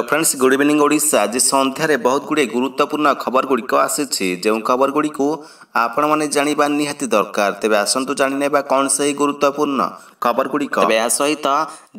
hello friends good evening Odisha আজ সন্ধ্যার বহুত গুড়ি গুরুত্বপূর্ণ খবর গুড়ি আসিছি যে খবর গুড়ি আপনার জাঁয়া নিহতি দরকার তবে আসন্তু জাঁ নেবা কণ সেই গুরুত্বপূর্ণ ଖବରଗୁଡ଼ିକ ତେବେ ଏହା ସହିତ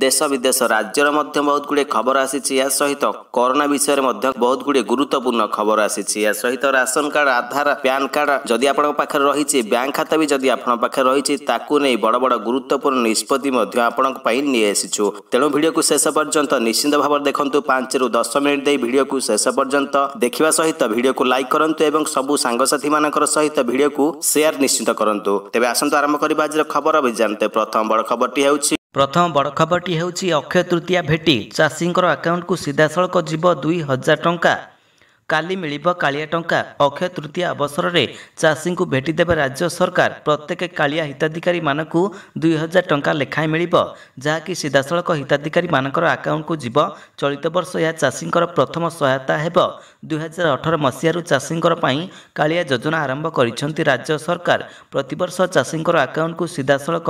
ଦେଶ ବିଦେଶ ରାଜ୍ୟର ମଧ୍ୟ ବହୁତ ଗୁଡ଼ିଏ ଖବର ଆସିଛି ଏହା ସହିତ କରୋନା ବିଷୟରେ ମଧ୍ୟ ବହୁତ ଗୁଡ଼ିଏ ଗୁରୁତ୍ୱପୂର୍ଣ୍ଣ ଖବର ଆସିଛି ଏହା ସହିତ ration card Aadhaar PAN card ଯଦି ଆପଣଙ୍କ ପାଖରେ ରହିଛି ବ୍ୟାଙ୍କ ଖାତା ବି ଯଦି ଆପଣଙ୍କ ପାଖରେ ରହିଛି ତାକୁ ନେଇ ବଡ଼ ବଡ଼ ଗୁରୁତ୍ୱପୂର୍ଣ୍ଣ ନିଷ୍ପତ୍ତି ମଧ୍ୟ ଆପଣଙ୍କ ପାଇଁ ନେଇ ଆସିଛୁ ତେଣୁ ଭିଡ଼ିଓକୁ ଶେଷ ପର୍ଯ୍ୟନ୍ତ ନିଶ୍ଚିନ୍ତ ଭାବରେ ଦେଖନ୍ତୁ ପାଞ୍ଚରୁ ଦଶ ମିନିଟ୍ ଦେଇ ଭିଡ଼ିଓକୁ ଶେଷ ପର୍ଯ୍ୟନ୍ତ ଦେଖିବା ସହିତ ଭିଡ଼ିଓକୁ ଲାଇକ୍ କରନ୍ତୁ ଏବଂ ସବୁ ସାଙ୍ଗସାଥିମାନଙ୍କର ସହିତ ଭିଡ଼ିଓକୁ ସେୟାର ନିଶ୍ଚିନ୍ତ କରନ୍ତୁ ତେବେ ଆସନ୍ତୁ ଆରମ୍ଭ କରିବା ଆଜିର ଖବର ଅଭିଯାନ ପ୍ରଥମ ବଡ଼ ଖବରଟି ହେଉଛି ପ୍ରଥମ ବଡ଼ ଖବରଟି ହେଉଛି ଅକ୍ଷୟ ତୃତୀୟା ଭେଟି ଚାଷୀଙ୍କର ଆକାଉଣ୍ଟକୁ ସିଧାସଳଖ ଯିବ ଦୁଇ ହଜାର ଟଙ୍କା କାଲି ମିଳିବ କାଳିଆ ଟଙ୍କା ଅକ୍ଷୟ ତୃତୀୟା ଅବସରରେ ଚାଷୀଙ୍କୁ ଭେଟିଦେବେ ରାଜ୍ୟ ସରକାର ପ୍ରତ୍ୟେକ କାଳିଆ ହିତାଧିକାରୀମାନଙ୍କୁ ଦୁଇ ହଜାର ଟଙ୍କା ଲେଖାଏଁ ମିଳିବ ଯାହାକି ସିଧାସଳଖ ହିତାଧିକାରୀମାନଙ୍କର ଆକାଉଣ୍ଟକୁ ଯିବ ଚଳିତ ବର୍ଷ ଏହା ଚାଷୀଙ୍କର ପ୍ରଥମ ସହାୟତା ହେବ ଦୁଇ ହଜାର ଅଠର ମସିହାରୁ ଚାଷୀଙ୍କର ପାଇଁ କାଳିଆ ଯୋଜନା ଆରମ୍ଭ କରିଛନ୍ତି ରାଜ୍ୟ ସରକାର ପ୍ରତିବର୍ଷ ଚାଷୀଙ୍କର ଆକାଉଣ୍ଟକୁ ସିଧାସଳଖ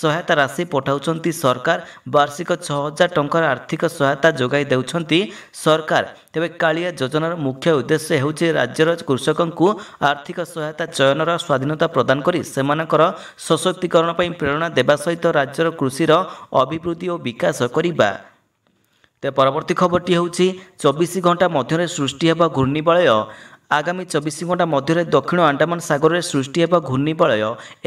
ସହାୟତା ରାଶି ପଠାଉଛନ୍ତି ସରକାର ବାର୍ଷିକ ଛଅ ହଜାର ଟଙ୍କାର ଆର୍ଥିକ ସହାୟତା ଯୋଗାଇ ଦେଉଛନ୍ତି ସରକାର ତେବେ କାଳିଆ ଯୋଜନାର ମୁଖ୍ୟ ମୁଖ୍ୟ ଉଦ୍ଦେଶ୍ୟ ହେଉଛି ରାଜ୍ୟର କୃଷକଙ୍କୁ ଆର୍ଥିକ ସହାୟତା ଚୟନର ସ୍ୱାଧୀନତା ପ୍ରଦାନ କରି ସେମାନଙ୍କର ସଶକ୍ତିକରଣ ପାଇଁ ପ୍ରେରଣା ଦେବା ସହିତ ରାଜ୍ୟର କୃଷିର ଅଭିବୃଦ୍ଧି ଓ ବିକାଶ କରିବା ତେବେ ପରବର୍ତ୍ତୀ ଖବରଟି ହେଉଛି ଚବିଶ ଘଣ୍ଟା ମଧ୍ୟରେ ସୃଷ୍ଟି ହେବ ଘୂର୍ଣ୍ଣିବଳୟ ଆଗାମୀ ଚବିଶ ଘଣ୍ଟା ମଧ୍ୟରେ ଦକ୍ଷିଣ ଆଣ୍ଡାମାନ ସାଗରରେ ସୃଷ୍ଟି ହେବ ଘୂର୍ଣ୍ଣିବଳୟ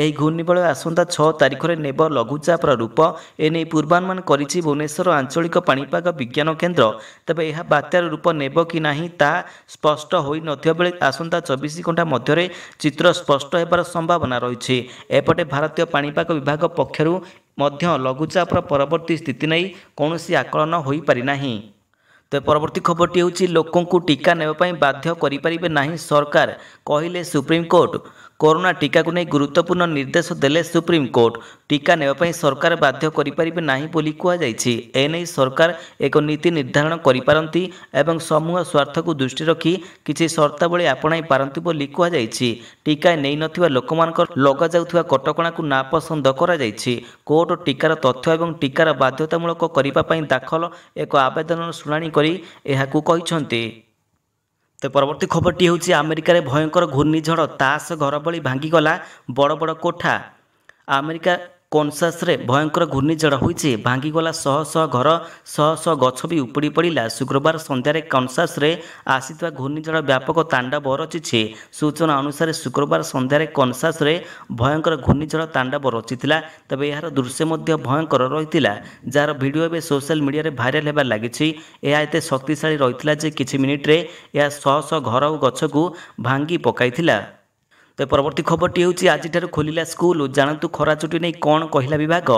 ଏହି ଘୂର୍ଣ୍ଣିବଳୟ ଆସନ୍ତା ଛଅ ତାରିଖରେ ନେବ ଲଘୁଚାପର ରୂପ ଏନେଇ ପୂର୍ବାନୁମାନ କରିଛି ଭୁବନେଶ୍ୱର ଆଞ୍ଚଳିକ ପାଣିପାଗ ବିଜ୍ଞାନ କେନ୍ଦ୍ର ତେବେ ଏହା ବାତ୍ୟାର ରୂପ ନେବ କି ନାହିଁ ତାହା ସ୍ପଷ୍ଟ ହୋଇନଥିବା ବେଳେ ଆସନ୍ତା ଚବିଶ ଘଣ୍ଟା ମଧ୍ୟରେ ଚିତ୍ର ସ୍ପଷ୍ଟ ହେବାର ସମ୍ଭାବନା ରହିଛି ଏପଟେ ଭାରତୀୟ ପାଣିପାଗ ବିଭାଗ ପକ୍ଷରୁ ମଧ୍ୟ ଲଘୁଚାପର ପରବର୍ତ୍ତୀ ସ୍ଥିତି ନେଇ କୌଣସି ଆକଳନ ହୋଇପାରିନାହିଁ ତେବେ ପରବର୍ତ୍ତୀ ଖବରଟି ହେଉଛି ଲୋକଙ୍କୁ ଟିକା ନେବା ପାଇଁ ବାଧ୍ୟ କରିପାରିବେ ନାହିଁ ସରକାର କହିଲେ ସୁପ୍ରିମକୋର୍ଟ କରୋନା ଟିକାକୁ ନେଇ ଗୁରୁତ୍ୱପୂର୍ଣ୍ଣ ନିର୍ଦ୍ଦେଶ ଦେଲେ ସୁପ୍ରିମକୋର୍ଟ ଟିକା ନେବା ପାଇଁ ସରକାର ବାଧ୍ୟ କରିପାରିବେ ନାହିଁ ବୋଲି କୁହାଯାଇଛି ଏନେଇ ସରକାର ଏକ ନୀତି ନିର୍ଦ୍ଧାରଣ କରିପାରନ୍ତି ଏବଂ ସମୂହ ସ୍ୱାର୍ଥକୁ ଦୃଷ୍ଟି ରଖି କିଛି ସର୍ତ୍ତାବଳୀ ଆପଣାଇ ପାରନ୍ତି ବୋଲି କୁହାଯାଇଛି ଟିକା ନେଇନଥିବା ଲୋକମାନଙ୍କ ଲଗାଯାଉଥିବା କଟକଣାକୁ ନାପସନ୍ଦ କରାଯାଇଛି କୋର୍ଟ ଟିକାର ତଥ୍ୟ ଏବଂ ଟିକାର ବାଧ୍ୟତାମୂଳକ କରିବା ପାଇଁ ଦାଖଲ ଏକ ଆବେଦନର ଶୁଣାଣି କରି ଏହାକୁ କହିଛନ୍ତି ତେ ପରବର୍ତ୍ତୀ ଖବରଟି ହେଉଛି ଆମେରିକାରେ ଭୟଙ୍କର ଘୂର୍ଣ୍ଣିଝଡ଼ ତାସ ଘର ଭଳି ଭାଙ୍ଗିଗଲା ବଡ଼ ବଡ଼ କୋଠା ଆମେରିକା কোনসাসরে ভয়ঙ্কর ঘূর্ণিঝড় হয়েছে ভাঙ্গিগলা শহ শহ ঘর শহ শহ গছ বি উপড়ি পড়া শুক্রবার সন্ধ্যায় কনসাসরে আসিথিবা ঘূর্ণিঝড় ব্যাপক তাণ্ডব রচিছে সূচনা অনুসারে শুক্রবার সন্ধ্যায় কনসাসরে ভয়ঙ্কর ঘূর্ণিঝড় তাণ্ডব রচিলা তবে এর দৃশ্য মধ্য ভয়ঙ্কর রয়েছে যার ভিডিও এবে সোশ্যাল মিডিয়ায় ভাইরাল হবার লাগিছে ଏହା ଏତେ ଶକ୍ତିଶାଳୀ ରହିଥିଲା ଯେ କିଛି ମିନିଟ୍ରେ ଏହା ଶହ ଶହ ଘର ଓ ଗଛକୁ ଭାଙ୍ଗି ପକାଇଥିଲା তো পরবর্তী খবরটি ହେଉଛି ଆଜିଠାରୁ ଖୋଲିଲା ସ୍କୁଲ ଜାଣନ୍ତୁ ଖରା ଛୁଟି ନେଇ କ'ଣ କହିଲା ବିଭାଗ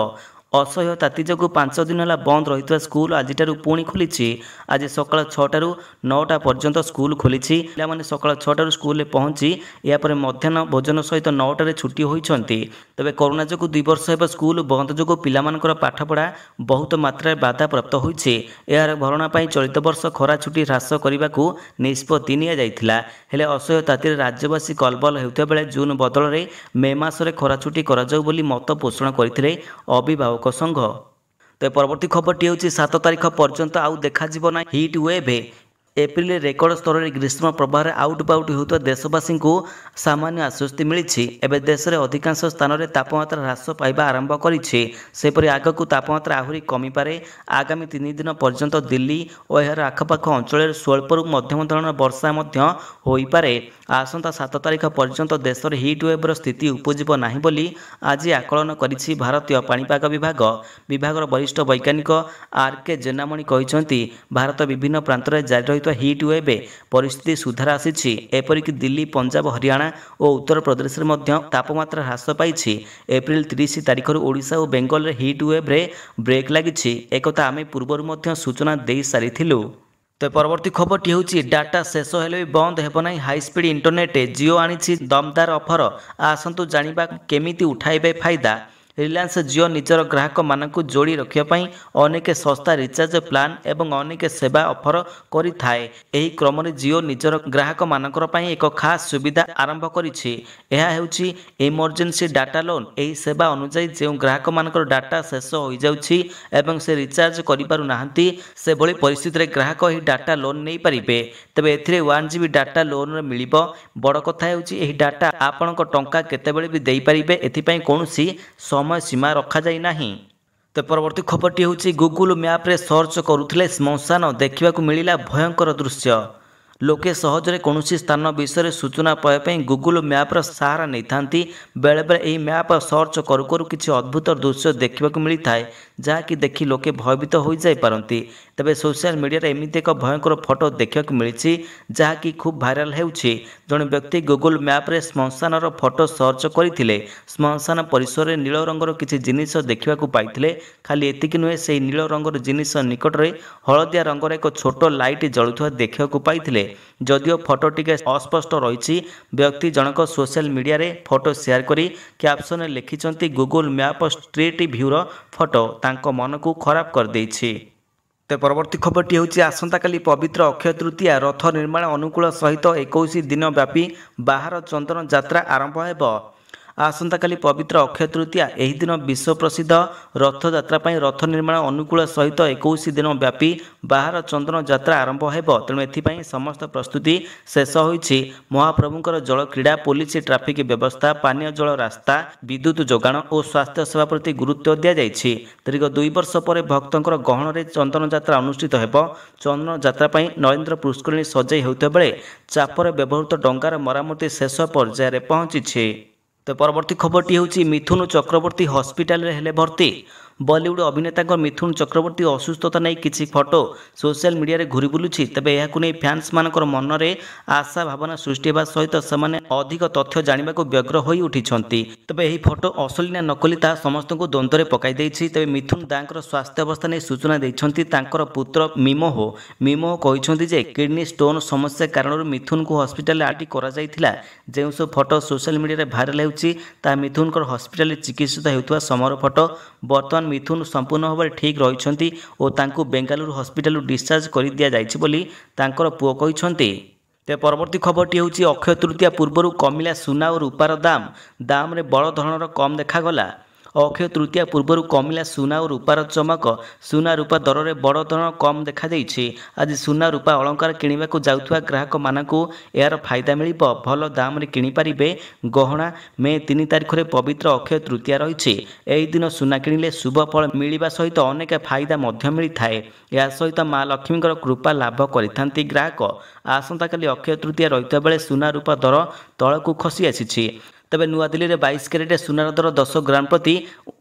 ଅସହ୍ୟ ତାତି ଯୋଗୁଁ ପାଞ୍ଚ ଦିନ ହେଲା ବନ୍ଦ ରହିଥିବା ସ୍କୁଲ ଆଜିଠାରୁ ପୁଣି ଖୋଲିଛି ଆଜି ସକାଳ ଛଅଟାରୁ ନଅଟା ପର୍ଯ୍ୟନ୍ତ ସ୍କୁଲ ଖୋଲିଛି ପିଲାମାନେ ସକାଳ ଛଅଟାରୁ ସ୍କୁଲରେ ପହଞ୍ଚି ଏହାପରେ ମଧ୍ୟାହ୍ନ ଭୋଜନ ସହିତ ନଅଟାରେ ଛୁଟି ହୋଇଛନ୍ତି ତେବେ କରୋନା ଯୋଗୁଁ ଦୁଇ ବର୍ଷ ହେବ ସ୍କୁଲ ବନ୍ଦ ଯୋଗୁଁ ପିଲାମାନଙ୍କର ପାଠପଢ଼ା ବହୁତ ମାତ୍ରାରେ ବାଧାପ୍ରାପ୍ତ ହୋଇଛି ଏହାର ଭରଣା ପାଇଁ ଚଳିତ ବର୍ଷ ଖରା ଛୁଟି ହ୍ରାସ କରିବାକୁ ନିଷ୍ପତ୍ତି ନିଆଯାଇଥିଲା ହେଲେ ଅସହ୍ୟ ତାତିରେ ରାଜ୍ୟବାସୀ କଲବଲ ହେଉଥିବା ବେଳେ ଜୁନ୍ ବଦଳରେ ମେ ମାସରେ ଖରା ଛୁଟି କରାଯାଉ ବୋଲି ମତ ପୋଷଣ କରିଥିଲେ ଅଭିଭାବକ লোক সংঘ তো পরবর্তী খবরটি ହେଉଛି সাত তারিখ পর্যন্ত আউ দেখাযিব না হিট ওয়েভে ଏପ୍ରିଲ ରେକର୍ଡ ସ୍ତରରେ ଗ୍ରୀଷ୍ମ ପ୍ରବାହରେ ଆଉଟ୍ ବାଉଟ୍ ହେଉଥିବା ଦେଶବାସୀଙ୍କୁ ସାମାନ୍ୟ ଆଶ୍ୱସ୍ତି ମିଳିଛି ଏବେ ଦେଶରେ ଅଧିକାଂଶ ସ୍ଥାନରେ ତାପମାତ୍ରା ହ୍ରାସ ପାଇବା ଆରମ୍ଭ କରିଛି ସେପରି ଆଗକୁ ତାପମାତ୍ରା ଆହୁରି କମିପାରେ ଆଗାମୀ ତିନି ଦିନ ପର୍ଯ୍ୟନ୍ତ ଦିଲ୍ଲୀ ଓ ଏହାର ଆଖପାଖ ଅଞ୍ଚଳରେ ସ୍ୱଳ୍ପରୁ ମଧ୍ୟମ ଧରଣର ବର୍ଷା ମଧ୍ୟ ହୋଇପାରେ ଆସନ୍ତା ସାତ ତାରିଖ ପର୍ଯ୍ୟନ୍ତ ଦେଶରେ ହିଟ୍ ୱେଭ୍ର ସ୍ଥିତି ଉପୁଜିବ ନାହିଁ ବୋଲି ଆଜି ଆକଳନ କରିଛି ଭାରତୀୟ ପାଣିପାଗ ବିଭାଗ ବିଭାଗର ବରିଷ୍ଠ ବୈଜ୍ଞାନିକ ଆର୍ କେ ଜେନାମଣି କହିଛନ୍ତି ଭାରତ ବିଭିନ୍ନ ପ୍ରାନ୍ତରେ ଜାରି ରହିଥିବା ଚାଲିଥିବା ହିଟ୍ ୱେଭ୍ ପରିସ୍ଥିତି ସୁଧାର ଆସିଛି ଏପରିକି ଦିଲ୍ଲୀ ପଞ୍ଜାବ ହରିୟାଣା ଓ ଉତ୍ତରପ୍ରଦେଶରେ ମଧ୍ୟ ତାପମାତ୍ରା ହ୍ରାସ ପାଇଛି ଏପ୍ରିଲ ତିରିଶ ତାରିଖରୁ ଓଡ଼ିଶା ଓ ବେଙ୍ଗଲରେ ହିଟ୍ ୱେଭ୍ରେ ବ୍ରେକ୍ ଲାଗିଛି ଏକଥା ଆମେ ପୂର୍ବରୁ ମଧ୍ୟ ସୂଚନା ଦେଇସାରିଥିଲୁ ପରବର୍ତ୍ତୀ ଖବରଟି ହେଉଛି ଡାଟା ଶେଷ ହେଲେ ବି ବନ୍ଦ ହେବ ନାହିଁ ହାଇସ୍ପିଡ଼ ଇଣ୍ଟରନେଟ୍ ଜିଓ ଆଣିଛି ଦମଦାର ଅଫର ଆସନ୍ତୁ ଜାଣିବା କେମିତି ଉଠାଇବେ ଫାଇଦା ରିଲାଏନ୍ସ ଜିଓ ନିଜର ଗ୍ରାହକମାନଙ୍କୁ ଯୋଡ଼ି ରଖିବା ପାଇଁ ଅନେକ ଶସ୍ତା ରିଚାର୍ଜ ପ୍ଲାନ୍ ଏବଂ ଅନେକ ସେବା ଅଫର କରିଥାଏ ଏହି କ୍ରମରେ ଜିଓ ନିଜର ଗ୍ରାହକମାନଙ୍କର ପାଇଁ ଏକ ଖାସ୍ ସୁବିଧା ଆରମ୍ଭ କରିଛି ଏହା ହେଉଛି ଇମର୍ଜେନ୍ସି ଡାଟା ଲୋନ୍ ଏହି ସେବା ଅନୁଯାୟୀ ଯେଉଁ ଗ୍ରାହକମାନଙ୍କର ଡାଟା ଶେଷ ହୋଇଯାଉଛି ଏବଂ ସେ ରିଚାର୍ଜ କରିପାରୁନାହାନ୍ତି ସେଭଳି ପରିସ୍ଥିତିରେ ଗ୍ରାହକ ଏହି ଡାଟା ଲୋନ୍ ନେଇପାରିବେ ତେବେ ଏଥିରେ ୱାନ୍ ଜିବି ଡାଟା ଲୋନ୍ରେ ମିଳିବ ବଡ଼ କଥା ହେଉଛି ଏହି ଡାଟା ଆପଣଙ୍କ ଟଙ୍କା କେତେବେଳେ ବି ଦେଇପାରିବେ ଏଥିପାଇଁ କୌଣସି ସମ ସମୟ ସୀମା ରଖାଯାଇ ନାହିଁ ତ ପରବର୍ତ୍ତୀ ଖବରଟି ହେଉଛି ଗୁଗୁଲ୍ ମ୍ୟାପ୍ରେ ସର୍ଚ୍ଚ କରୁଥିଲେ ଶ୍ମଶାନ ଦେଖିବାକୁ ମିଳିଲା ଭୟଙ୍କର ଦୃଶ୍ୟ ଲୋକେ ସହଜରେ କୌଣସି ସ୍ଥାନ ବିଷୟରେ ସୂଚନା ପାଇବା ପାଇଁ ଗୁଗୁଲ୍ ମ୍ୟାପ୍ର ସାହାରା ନେଇଥାନ୍ତି ବେଳେବେଳେ ଏହି ମ୍ୟାପ୍ ସର୍ଚ୍ଚ କରୁ କରୁ କିଛି ଅଦ୍ଭୁତ ଦୃଶ୍ୟ ଦେଖିବାକୁ ମିଳିଥାଏ ଯାହାକି ଦେଖି ଲୋକେ ଭୟଭୀତ ହୋଇଯାଇପାରନ୍ତି ତେବେ ସୋସିଆଲ ମିଡ଼ିଆରେ ଏମିତି ଏକ ଭୟଙ୍କର ଫଟୋ ଦେଖିବାକୁ ମିଳିଛି ଯାହାକି ଖୁବ୍ ଭାଇରାଲ ହେଉଛି ଜଣେ ବ୍ୟକ୍ତି ଗୁଗୁଲ ମ୍ୟାପ୍ରେ ଶ୍ମଶାନର ଫଟୋ ସର୍ଚ୍ଚ କରିଥିଲେ ଶ୍ମଶାନ ପରିସରରେ ନୀଳ ରଙ୍ଗର କିଛି ଜିନିଷ ଦେଖିବାକୁ ପାଇଥିଲେ ଖାଲି ଏତିକି ନୁହେଁ ସେହି ନୀଳ ରଙ୍ଗର ଜିନିଷ ନିକଟରେ ହଳଦିଆ ରଙ୍ଗର ଏକ ଛୋଟ ଲାଇଟ୍ ଜଳୁଥିବା ଦେଖିବାକୁ ପାଇଥିଲେ ଯଦିଓ ଫଟୋ ଟିକେ ଅସ୍ପଷ୍ଟ ରହିଛି ବ୍ୟକ୍ତି ଜଣକ ସୋସିଆଲ ମିଡ଼ିଆରେ ଫଟୋ ସେୟାର କରି କ୍ୟାପ୍ସନରେ ଲେଖିଛନ୍ତି ଗୁଗୁଲ ମ୍ୟାପ୍ ଷ୍ଟ୍ରିଟ୍ ଭ୍ୟୁର ଫଟୋ ତାଙ୍କ ମନକୁ ଖରାପ କରିଦେଇଛି ତେବେ ପରବର୍ତ୍ତୀ ଖବରଟି ହେଉଛି ଆସନ୍ତାକାଲି ପବିତ୍ର ଅକ୍ଷୟ ତୃତୀୟା ରଥ ନିର୍ମାଣ ଅନୁକୂଳ ସହିତ ଏକୋଇଶ ଦିନ ବ୍ୟାପୀ ବାହାର ଚନ୍ଦନ ଯାତ୍ରା ଆରମ୍ଭ ହେବ ଆସନ୍ତାକାଲି ପବିତ୍ର ଅକ୍ଷୟ ତୃତୀୟା ଏହି ଦିନ ବିଶ୍ୱପ୍ରସିଦ୍ଧ ରଥଯାତ୍ରା ପାଇଁ ରଥ ନିର୍ମାଣ ଅନୁକୂଳ ସହିତ ଏକୋଇଶ ଦିନ ବ୍ୟାପୀ ବାହାର ଚନ୍ଦନ ଯାତ୍ରା ଆରମ୍ଭ ହେବ ତେଣୁ ଏଥିପାଇଁ ସମସ୍ତ ପ୍ରସ୍ତୁତି ଶେଷ ହୋଇଛି ମହାପ୍ରଭୁଙ୍କର ଜଳ କ୍ରୀଡ଼ା ପୋଲିସ ଟ୍ରାଫିକ୍ ବ୍ୟବସ୍ଥା ପାନୀୟ ଜଳ ରାସ୍ତା ବିଦ୍ୟୁତ୍ ଯୋଗାଣ ଓ ସ୍ୱାସ୍ଥ୍ୟ ସେବା ପ୍ରତି ଗୁରୁତ୍ୱ ଦିଆଯାଇଛି ଦୀର୍ଘ ଦୁଇ ବର୍ଷ ପରେ ଭକ୍ତଙ୍କର ଗହଣରେ ଚନ୍ଦନ ଯାତ୍ରା ଅନୁଷ୍ଠିତ ହେବ ଚନ୍ଦନ ଯାତ୍ରା ପାଇଁ ନରେନ୍ଦ୍ର ପୁଷ୍କରିଣୀ ସଜେଇ ହେଉଥିବା ବେଳେ ଚାପରେ ବ୍ୟବହୃତ ଡଙ୍ଗାର ମରାମତି ଶେଷ ପର୍ଯ୍ୟାୟରେ ପହଞ୍ଚିଛି তো পরবর্তী খবরটি হচ্ছে মিথুন চক্রবর্তী হসপিটালে হলে ভর্তি ବଲିଉଡ୍ ଅଭିନେତାଙ୍କ ମିଥୁନ ଚକ୍ରବର୍ତ୍ତୀ ଅସୁସ୍ଥତା ନେଇ କିଛି ଫଟୋ ସୋସିଆଲ୍ ମିଡିଆରେ ଘୁରି ବୁଲୁଛି ତେବେ ଏହାକୁ ନେଇ ଫ୍ୟାନ୍ସମାନଙ୍କର ମନରେ ଆଶା ଭାବନା ସୃଷ୍ଟି ହେବା ସହିତ ସେମାନେ ଅଧିକ ତଥ୍ୟ ଜାଣିବାକୁ ବ୍ୟଗ୍ର ହୋଇ ଉଠିଛନ୍ତି ତେବେ ଏହି ଫଟୋ ଅସଲି ନା ନକଲି ତାହା ସମସ୍ତଙ୍କୁ ଦ୍ୱନ୍ଦ୍ୱରେ ପକାଇ ଦେଇଛି ତେବେ ମିଥୁନ ଦାଙ୍କ ସ୍ୱାସ୍ଥ୍ୟ ଅବସ୍ଥା ନେଇ ସୂଚନା ଦେଇଛନ୍ତି ତାଙ୍କର ପୁତ୍ର ମିମୋହ ମିମୋହ କହିଛନ୍ତି ଯେ କିଡନୀ ଷ୍ଟୋନ୍ ସମସ୍ୟା କାରଣରୁ ମିଥୁନଙ୍କୁ ହସ୍ପିଟାଲରେ ଆଡ୍ମିଟ୍ କରାଯାଇଥିଲା ଯେଉଁ ସବୁ ଫଟୋ ସୋସିଆଲ୍ ମିଡିଆରେ ଭାଇରାଲ୍ ହେଉଛି ତାହା ମିଥୁନଙ୍କର ହସ୍ପିଟାଲରେ ଚିକିତ୍ସିତ ହେଉଥିବା ସମୟର ଫଟୋ ବର୍ତ୍ତମାନ ବର୍ତ୍ତମାନ ମିଥୁନ ସମ୍ପୂର୍ଣ୍ଣ ଭାବରେ ଠିକ୍ ରହିଛନ୍ତି ଓ ତାଙ୍କୁ ବେଙ୍ଗାଲୁରୁ ହସ୍ପିଟାଲରୁ ଡିସଚାର୍ଜ କରିଦିଆଯାଇଛି ବୋଲି ତାଙ୍କର ପୁଅ କହିଛନ୍ତି ତେବେ ପରବର୍ତ୍ତୀ ଖବରଟି ହେଉଛି ଅକ୍ଷୟ ତୃତୀୟା ପୂର୍ବରୁ କମିଲା ସୁନା ଓ ରୂପାର ଦାମ ଦାମରେ ବଡ଼ ଧରଣର କମ୍ ଦେଖାଗଲା ଅକ୍ଷୟ ତୃତୀୟା ପୂର୍ବରୁ କମିଲା ସୁନା ଓ ରୂପାର ଚମକ ସୁନା ରୂପା ଦରରେ ବଡ଼ ଧରଣ କମ୍ ଦେଖାଦେଇଛି ଆଜି ସୁନା ରୂପା ଅଳଙ୍କାର କିଣିବାକୁ ଯାଉଥିବା ଗ୍ରାହକମାନଙ୍କୁ ଏହାର ଫାଇଦା ମିଳିବ ଭଲ ଦାମରେ କିଣିପାରିବେ ଗହଣା ମେ ତିନି ତାରିଖରେ ପବିତ୍ର ଅକ୍ଷୟ ତୃତୀୟା ରହିଛି ଏହି ଦିନ ସୁନା କିଣିଲେ ଶୁଭ ଫଳ ମିଳିବା ସହିତ ଅନେକ ଫାଇଦା ମଧ୍ୟ ମିଳିଥାଏ ଏହା ସହିତ ମା ଲକ୍ଷ୍ମୀଙ୍କର କୃପା ଲାଭ କରିଥାନ୍ତି ଗ୍ରାହକ ଆସନ୍ତାକାଲି ଅକ୍ଷୟ ତୃତୀୟା ରହିଥିବା ବେଳେ ସୁନା ରୂପା ଦର ତଳକୁ ଖସି ଆସିଛି ତେବେ ନୂଆଦିଲ୍ଲୀରେ ବାଇଶ କ୍ୟାରେଟ୍ ସୁନାର ଦର ଦଶ ଗ୍ରାମ ପ୍ରତି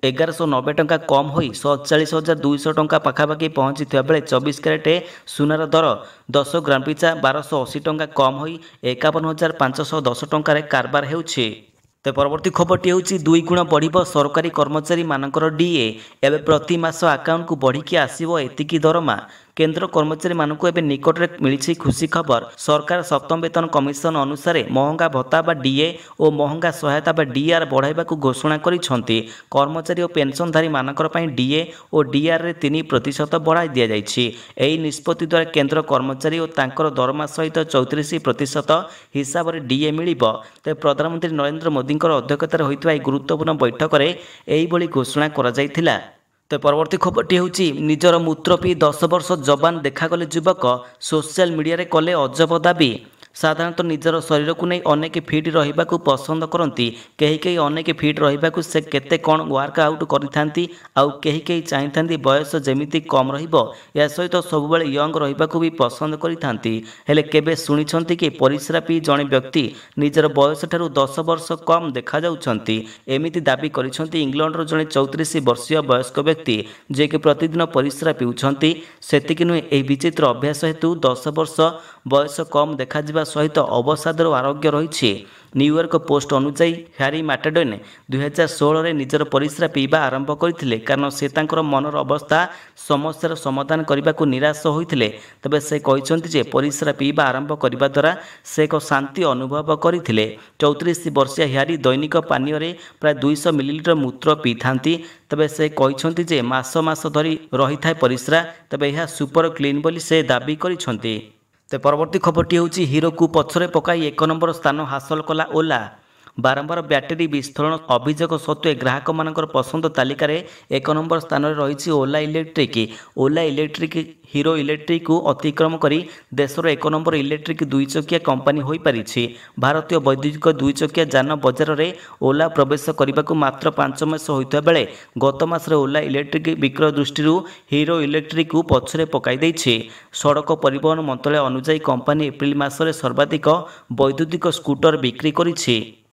ଏଗାରଶହ ନବେ ଟଙ୍କା କମ୍ ହୋଇ ସତଚାଳିଶ ହଜାର ଦୁଇଶହ ଟଙ୍କା ପାଖାପାଖି ପହଞ୍ଚିଥିବା ବେଳେ ଚବିଶ କ୍ୟାରେଟ୍ ସୁନାର ଦର ଦଶ ଗ୍ରାମ ପିଛା ବାରଶହ ଅଶୀ ଟଙ୍କା କମ୍ ହୋଇ ଏକାବନ ହଜାର ପାଞ୍ଚଶହ ଦଶ ଟଙ୍କାରେ କାରବାର ହେଉଛି ତ ପରବର୍ତ୍ତୀ ଖବରଟି ହେଉଛି ଦୁଇ ଗୁଣ ବଢ଼ିବ ସରକାରୀ କର୍ମଚାରୀମାନଙ୍କର ଡିଏ ଏବେ ପ୍ରତି ମାସ ଆକାଉଣ୍ଟକୁ ବଢ଼ିକି ଆସିବ ଏତିକି ଦରମା કેન્દ્ર કર્મચારીମାନଙ୍କୁ ଏବେ ନିକଟରେ ମିଳିଛି ଖୁସି ଖବର ସରକାର ସପ୍ତମ ବେତନ କମିଶନ ଅନୁସାରେ ମହଙ୍ଗା ଭତ୍ତା ବା ଡିଏ ଓ ମହଙ୍ଗା ସହାୟତା ବା ଡିଆର୍ ବଢ଼ାଇବାକୁ ଘୋଷଣା କରିଛନ୍ତି କର୍ମଚାରୀ ଓ ପେନ୍ସନଧାରୀମାନଙ୍କର ପାଇଁ ଡିଏ ଓ ଡିଆର୍ରେ ତିନି ପ୍ରତିଶତ ବଢ଼ାଇ ଦିଆଯାଇଛି ଏହି ନିଷ୍ପତ୍ତି ଦ୍ୱାରା କେନ୍ଦ୍ର କର୍ମଚାରୀ ଓ ତାଙ୍କର ଦରମା ସହିତ ଚଉତିରିଶ ପ୍ରତିଶତ ହିସାବରେ ଡିଏ ମିଳିବ ତେବେ ପ୍ରଧାନମନ୍ତ୍ରୀ ନରେନ୍ଦ୍ର ମୋଦିଙ୍କର ଅଧ୍ୟକ୍ଷତାରେ ହୋଇଥିବା ଏହି ଗୁରୁତ୍ୱପୂର୍ଣ୍ଣ ବୈଠକରେ ଏହିଭଳି ଘୋଷଣା କରାଯାଇଥିଲା ତ ପରବର୍ତ୍ତୀ ଖବରଟି ହେଉଛି ନିଜର ମୂତ୍ର ପିଇ ଦଶ ବର୍ଷ ଯବାନ ଦେଖାଗଲେ ଯୁବକ ସୋସିଆଲ ମିଡ଼ିଆରେ କଲେ ଅଜବ ଦାବି ସାଧାରଣତଃ ନିଜର ଶରୀରକୁ ନେଇ ଅନେକ ଫିଟ୍ ରହିବାକୁ ପସନ୍ଦ କରନ୍ତି କେହି କେହି ଅନେକ ଫିଟ୍ ରହିବାକୁ ସେ କେତେ କ'ଣ ୱାର୍କ ଆଉଟ୍ କରିଥାନ୍ତି ଆଉ କେହି କେହି ଚାହିଁଥାନ୍ତି ବୟସ ଯେମିତି କମ୍ ରହିବ ଏହା ସହିତ ସବୁବେଳେ ୟଙ୍ଗ ରହିବାକୁ ବି ପସନ୍ଦ କରିଥାନ୍ତି ହେଲେ କେବେ ଶୁଣିଛନ୍ତି କି ପରିସ୍ରା ପିଇ ଜଣେ ବ୍ୟକ୍ତି ନିଜର ବୟସଠାରୁ ଦଶ ବର୍ଷ କମ୍ ଦେଖାଯାଉଛନ୍ତି ଏମିତି ଦାବି କରିଛନ୍ତି ଇଂଲଣ୍ଡର ଜଣେ ଚଉତିରିଶ ବର୍ଷୀୟ ବୟସ୍କ ବ୍ୟକ୍ତି ଯିଏକି ପ୍ରତିଦିନ ପରିସ୍ରା ପିଉଛନ୍ତି ସେତିକି ନୁହେଁ ଏହି ବିଚିତ୍ର ଅଭ୍ୟାସ ହେତୁ ଦଶ ବର୍ଷ ବୟସ କମ୍ ଦେଖାଯିବା ହେବା ସହିତ ଅବସାଦରୁ ଆରୋଗ୍ୟ ରହିଛି ନ୍ୟୁୟର୍କ ପୋଷ୍ଟ ଅନୁଯାୟୀ ହ୍ୟାରି ମାଟେଡେନ୍ ଦୁଇହଜାର ଷୋହଳରେ ନିଜର ପରିସ୍ରା ପିଇବା ଆରମ୍ଭ କରିଥିଲେ କାରଣ ସେ ତାଙ୍କର ମନର ଅବସ୍ଥା ସମସ୍ୟାର ସମାଧାନ କରିବାକୁ ନିରାଶ ହୋଇଥିଲେ ତେବେ ସେ କହିଛନ୍ତି ଯେ ପରିସ୍ରା ପିଇବା ଆରମ୍ଭ କରିବା ଦ୍ୱାରା ସେ ଏକ ଶାନ୍ତି ଅନୁଭବ କରିଥିଲେ ଚଉତିରିଶ ବର୍ଷିଆ ହ୍ୟାରି ଦୈନିକ ପାନୀୟରେ ପ୍ରାୟ ଦୁଇଶହ ମିଲିଲିଟର ମୂତ୍ର ପିଇଥାନ୍ତି ତେବେ ସେ କହିଛନ୍ତି ଯେ ମାସ ମାସ ଧରି ରହିଥାଏ ପରିସ୍ରା ତେବେ ଏହା ସୁପର କ୍ଲିନ୍ ବୋଲି ସେ ଦାବି କରିଛନ୍ତି ତେବେ ପରବର୍ତ୍ତୀ ଖବରଟି ହେଉଛି ହିରୋକୁ ପଛରେ ପକାଇ ଏକ ନମ୍ବର ସ୍ଥାନ ହାସଲ କଲା ଓଲା ବାରମ୍ବାର ବ୍ୟାଟେରୀ ବିସ୍ଫୋରଣ ଅଭିଯୋଗ ସତ୍ତ୍ୱେ ଗ୍ରାହକମାନଙ୍କର ପସନ୍ଦ ତାଲିକାରେ ଏକ ନମ୍ବର ସ୍ଥାନରେ ରହିଛି Ola Electric Ola Electric Hero ଇଲେକ୍ଟ୍ରିକ୍କୁ ଅତିକ୍ରମ କରି ଦେଶର ଏକ ନମ୍ବର ଇଲେକ୍ଟ୍ରିକ୍ ଦୁଇଚକିଆ କମ୍ପାନୀ ହୋଇପାରିଛି ଭାରତୀୟ ବୈଦ୍ୟୁତିକ ଦୁଇଚକିଆ ଯାନ ବଜାରରେ ଓଲା ପ୍ରବେଶ କରିବାକୁ ମାତ୍ର ପାଞ୍ଚ ମାସ ହୋଇଥିବା ବେଳେ ଗତ ମାସରେ ଓଲା ଇଲେକ୍ଟ୍ରିକ୍ ବିକ୍ରୟ ଦୃଷ୍ଟିରୁ ହିରୋ ଇଲେକ୍ଟ୍ରିକ୍କୁ ପଛରେ ପକାଇ ଦେଇଛି ସଡ଼କ ପରିବହନ ମନ୍ତ୍ରାଳୟ ଅନୁଯାୟୀ କମ୍ପାନୀ ଏପ୍ରିଲ ମାସରେ ସର୍ବାଧିକ ବୈଦ୍ୟୁତିକ ସ୍କୁଟର ବିକ୍ରି କରିଛି